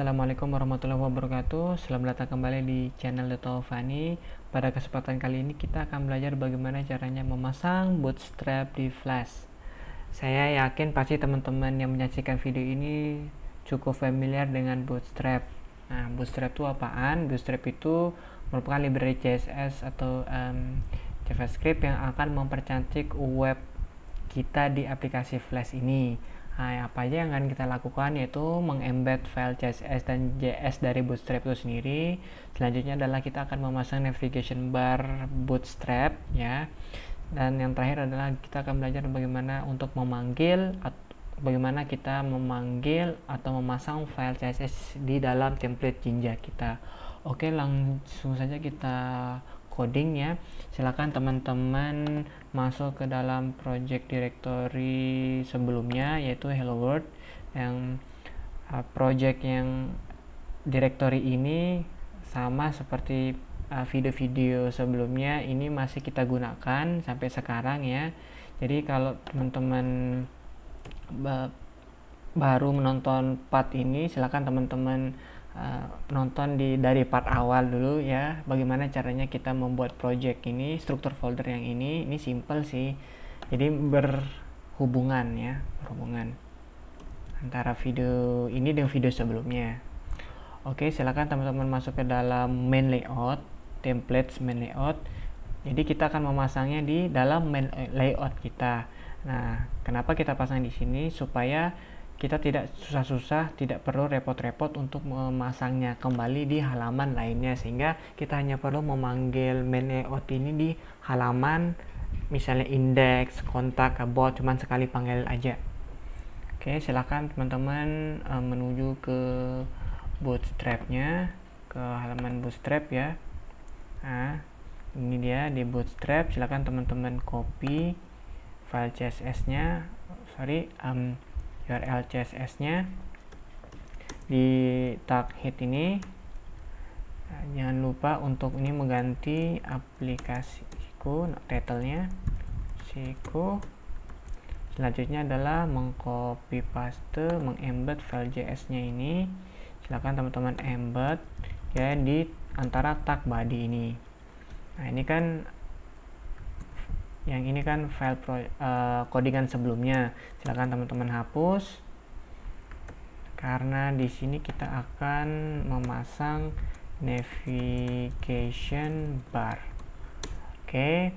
Assalamualaikum warahmatullahi wabarakatuh Selamat datang kembali di channel The Tovani Pada kesempatan kali ini kita akan belajar bagaimana caranya memasang bootstrap di flash Saya yakin pasti teman-teman yang menyaksikan video ini cukup familiar dengan bootstrap Nah, bootstrap itu apaan? Bootstrap itu merupakan library CSS atau um, JavaScript yang akan mempercantik web kita di aplikasi flash ini Nah, apa aja yang akan kita lakukan yaitu mengembed file CSS dan JS dari Bootstrap itu sendiri. Selanjutnya adalah kita akan memasang navigation bar Bootstrap ya. Dan yang terakhir adalah kita akan belajar bagaimana untuk memanggil bagaimana kita memanggil atau memasang file CSS di dalam template Jinja kita. Oke, langsung saja kita coding ya silakan teman-teman masuk ke dalam project directory sebelumnya yaitu hello world yang uh, project yang directory ini sama seperti eh, video-video uh, sebelumnya ini masih kita gunakan sampai sekarang ya jadi kalau teman-teman eh, baru menonton part ini silakan teman-teman Eh, nonton di dari part awal dulu ya bagaimana caranya kita membuat project ini struktur folder yang ini ini simple sih jadi berhubungan ya berhubungan antara video ini dengan video sebelumnya oke silakan teman-teman masuk ke dalam main layout templates main layout jadi kita akan memasangnya di dalam main layout kita nah kenapa kita pasang di sini supaya kita tidak susah-susah, tidak perlu repot-repot untuk memasangnya kembali di halaman lainnya sehingga kita hanya perlu memanggil main layout ini di halaman misalnya index kontak, about cuman sekali panggil aja. Oke, silakan teman-teman eh, menuju ke bootstrapnya ke halaman bootstrap ya. Nah, ini dia di bootstrap, silakan teman-teman copy file CSS-nya. Sorry, um, URL CSS-nya di tag hit ini eh, jangan lupa untuk ini mengganti aplikasiku title-nya siku selanjutnya adalah mengcopy paste mengembed file JS-nya ini silakan teman-teman embed ya di antara tag body ini nah ini kan yang ini kan file pro, uh, codingan sebelumnya silahkan teman-teman hapus karena di sini kita akan memasang navigation bar oke okay.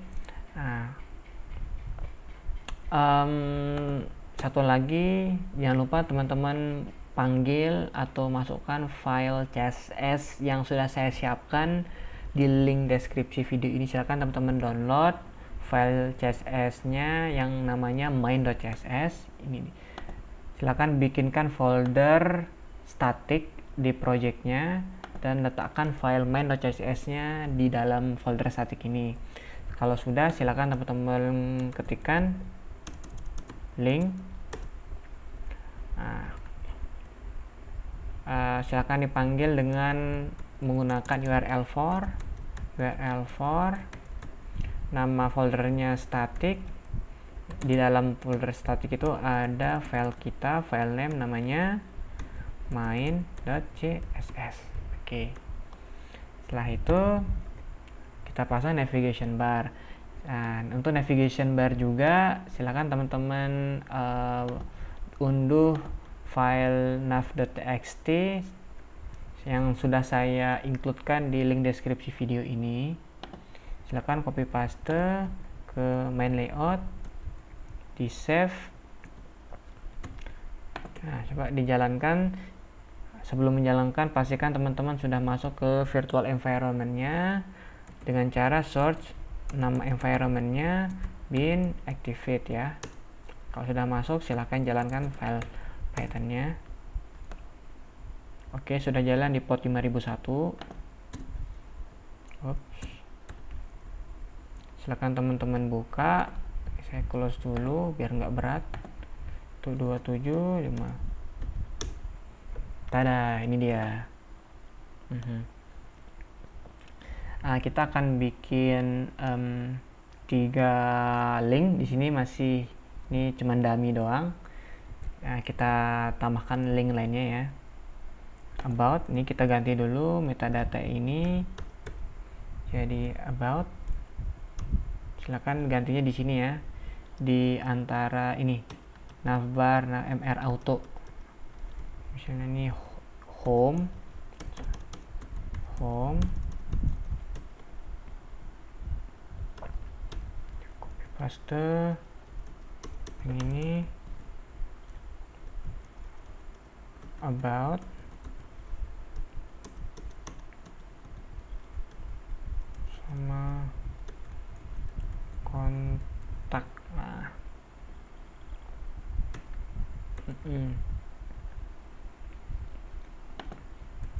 nah. um, satu lagi jangan lupa teman-teman panggil atau masukkan file CSS yang sudah saya siapkan di link deskripsi video ini silahkan teman-teman download file CSS-nya yang namanya main.css ini nih. Silakan bikinkan folder static di projectnya dan letakkan file main.css-nya di dalam folder static ini. Kalau sudah, silakan teman-teman ketikkan link. Nah, uh, silakan dipanggil dengan menggunakan URL for URL for nama foldernya static di dalam folder static itu ada file kita file name namanya main.css oke okay. setelah itu kita pasang navigation bar dan untuk navigation bar juga silakan teman-teman uh, unduh file nav.txt yang sudah saya includekan di link deskripsi video ini silakan copy paste ke main layout di save nah coba dijalankan sebelum menjalankan pastikan teman-teman sudah masuk ke virtual environmentnya dengan cara search nama environmentnya bin activate ya kalau sudah masuk silahkan jalankan file pythonnya oke sudah jalan di port 5001 Oops silahkan teman-teman buka saya close dulu biar nggak berat itu 275 tada ini dia uh mhm. -huh. nah, kita akan bikin um, tiga link di sini masih ini cuman dummy doang nah, kita tambahkan link lainnya ya about ini kita ganti dulu metadata ini jadi about silakan gantinya di sini ya di antara ini navbar nah mr auto misalnya ini home home copy paste yang ini about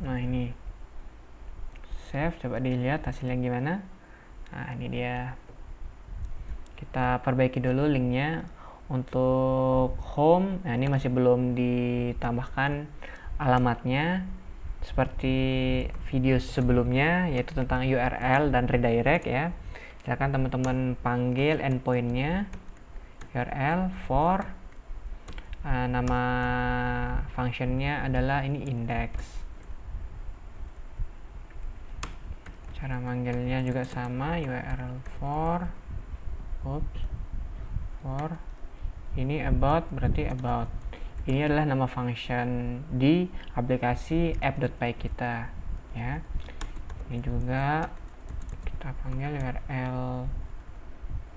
nah ini save coba dilihat hasilnya gimana nah ini dia kita perbaiki dulu linknya untuk home nah ini masih belum ditambahkan alamatnya seperti video sebelumnya yaitu tentang URL dan redirect ya silakan teman-teman panggil endpointnya URL for uh, nama functionnya adalah ini index cara manggilnya juga sama url for oops for ini about berarti about ini adalah nama function di aplikasi app.py kita ya ini juga kita panggil url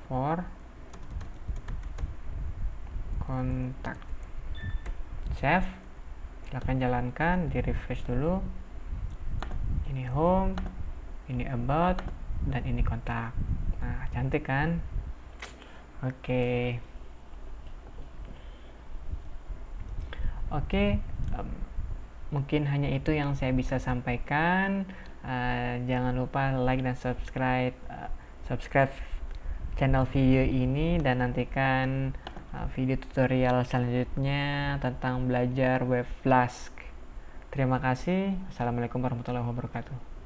for kontak save silahkan jalankan di refresh dulu ini home ini about dan ini kontak nah cantik kan oke okay. oke okay, um, mungkin hanya itu yang saya bisa sampaikan uh, jangan lupa like dan subscribe uh, subscribe channel video ini dan nantikan eh, video tutorial selanjutnya tentang belajar web flask terima kasih assalamualaikum warahmatullahi wabarakatuh